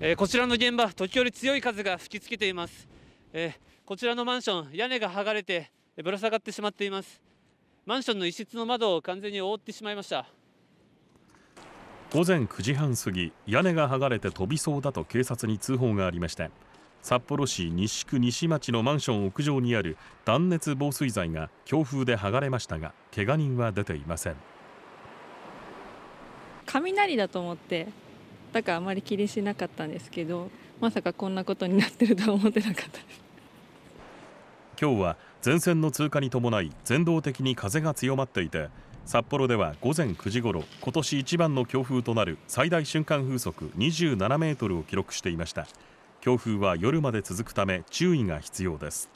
えこちらの現場、時折強い風が吹きつけています、えこちらのマンション、屋根が剥がれてぶら下がってしまっています。マンションの一室の窓を完全に覆ってしまいました。午前9時半過ぎ、屋根が剥がれて飛びそうだと警察に通報がありました。札幌市西区西町のマンション屋上にある断熱防水材が強風で剥がれましたが、怪我人は出ていません。雷だと思ってったかあまり気にしなかったんですけどまさかこんなことになってるとは思ってなかったです今日は前線の通過に伴い全道的に風が強まっていて札幌では午前9時ごろ今年一番の強風となる最大瞬間風速27メートルを記録していました強風は夜まで続くため注意が必要です